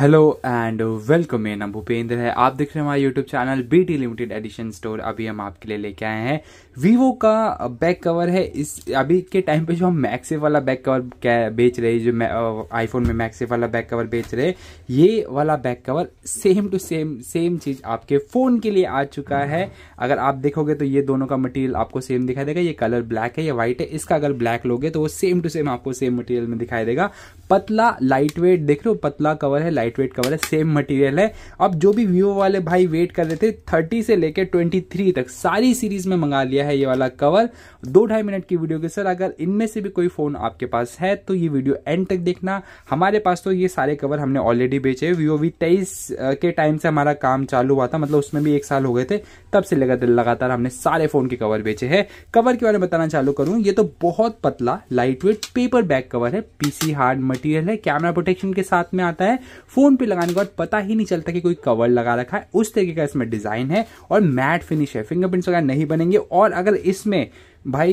hello and welcome मेरा नाम भूपेंद्र है आप देख रहे हैं हमारे YouTube channel B T limited edition store अभी हम आपके लिए लेके आए हैं वीवो का बैक कवर है इस अभी के टाइम पे जो हम मैक्से वाला बैक कवर बेच रहे जो आईफोन में मैक्से वाला बैक कवर बेच रहे ये वाला back cover same to same same चीज़ आपके फ़ोन के लिए आ चुका है अगर आप देखोगे तो ये दोनों का मटेरियल आपको सेम दिखाई देगा ये कलर ब्लैक है या व्हाइट है इसका अगर ब्लैक लोगे तो वो सेम टू सेम आपको सेम मटेरियल में दिखाई देगा पतला लाइट वेट देख रहे हो पतला कवर है लाइट लाइट वेट कवर है सेम मटेरियल है अब जो भी व्यू वाले भाई वेट कर रहे थे 30 से लेकर 23 तक सारी सीरीज में मंगा लिया है ये वाला कवर दो ढाई मिनट की वीडियो के सर अगर इनमें से भी कोई फोन आपके पास है तो ये वीडियो एंड तक देखना हमारे पास तो ये सारे कवर हमने ऑलरेडी बेचे वीवो वी तेईस के टाइम से हमारा काम चालू हुआ था मतलब उसमें भी एक साल हो गए थे तब से लगातार लगातार हमने सारे फोन के कवर बेचे है कवर के बारे में बताना चालू करूँ ये तो बहुत पतला light weight paper bag cover है पीसी हार्ड मटेरियल है कैमरा प्रोटेक्शन के साथ में आता है फोन पे लगाने के बाद पता ही नहीं चलता कि कोई कवर लगा रखा है उस तरीके का इसमें डिजाइन है और मैट फिनिश है फिंगरप्रिंट्स वगैरह नहीं बनेंगे और अगर इसमें भाई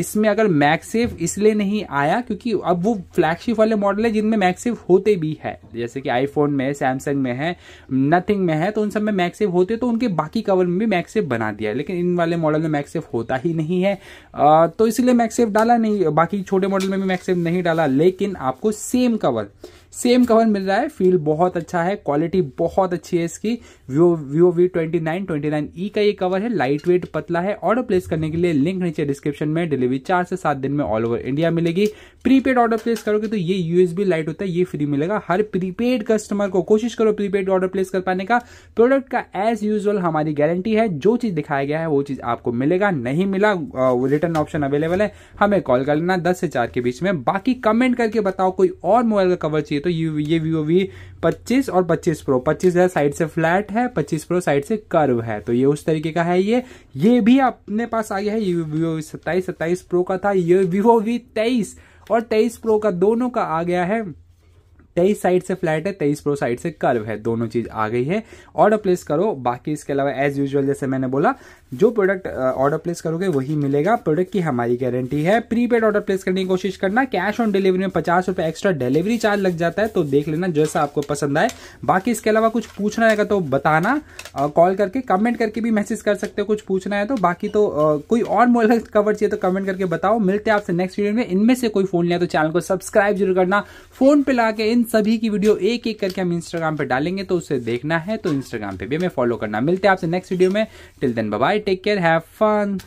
इसमें अगर मैक्सेफ इसलिए नहीं आया क्योंकि अब वो फ्लैगशिप वाले मॉडल है जिनमें मैक्सेफ होते भी है जैसे कि आईफोन में सैमसंग में है नथिंग में है तो उन सब में मैक्सेफ होते तो उनके बाकी कवर में भी मैक्सेफ बना दिया है लेकिन इन वाले मॉडल में मैक्सेफ होता ही नहीं है तो इसलिए मैक्सेफ डाला नहीं बाकी छोटे मॉडल में भी मैक्सेफ नहीं डाला लेकिन आपको सेम कवर सेम कवर मिल रहा है फील बहुत अच्छा है क्वालिटी बहुत अच्छी है इसकी Vivo Vivo V twenty nine twenty nine E का ये कवर है लाइट वेट पतला है ऑर्डर प्लेस करने के लिए लिंक नीचे नीचे डिस्क्रिप्शन में डिलीवरी चार से सात दिन में ऑल ओवर इंडिया मिलेगी प्रीपेड ऑर्डर प्लेस करोगे तो ये यूएसबी लाइट होता है ये फ्री मिलेगा हर प्रीपेड कस्टमर को कोशिश करो प्रीपेड ऑर्डर प्लेस कर पाने का प्रोडक्ट का एज यूजल हमारी गारंटी है जो चीज दिखाया गया है वो चीज आपको मिलेगा नहीं मिला रिटर्न ऑप्शन अवेलेबल है हमें कॉल कर लेना दस से चार के बीच में बाकी कमेंट करके बताओ कोई और मोबाइल का कवर चाहिए तो ये वीवो वी पच्चीस और पच्चीस प्रो पच्चीस है साइड से फ्लैट है पच्चीस प्रो साइड से कर्व है तो ये उस तरीके का है ये ये भी अपने पास आ गया है ये वीवो सत्ताईस सत्ताईस प्रो का था ये वीवो वी तेईस और तेईस प्रो का दोनों का आ गया है तेईस साइड से फ्लैट है तेईस प्रो साइड से कर्व है दोनों चीज आ गई है ऑर्डर प्लेस करो बाकी इसके अलावा एज यूजल जैसे मैंने बोला जो प्रोडक्ट ऑर्डर प्लेस करोगे वही मिलेगा प्रोडक्ट की हमारी गारंटी है प्रीपेड ऑर्डर प्लेस करने की कोशिश करना कैश ऑन डिलीवरी में पचास रुपए एक्स्ट्रा डिलीवरी चार्ज लग जाता है तो देख लेना जैसा आपको पसंद आए बाकी इसके अलावा कुछ पूछना रहेगा तो बताना कॉल uh, करके कमेंट करके भी मैसेज कर सकते हो कुछ पूछना है तो बाकी तो आ, uh, कोई और मोबाइल कवर चाहिए तो कमेंट करके बताओ मिलते हैं आपसे नेक्स्ट वीडियो में इनमें से कोई फोन लिया तो चैनल को सब्सक्राइब जरूर करना फोन पे ला के इन सभी की वीडियो एक एक करके हम इंस्टाग्राम पे डालेंगे तो उसे देखना है तो इंस्टाग्राम पे भी हमें फॉलो करना मिलते हैं आपसे नेक्स्ट वीडियो में till then bye take care have fun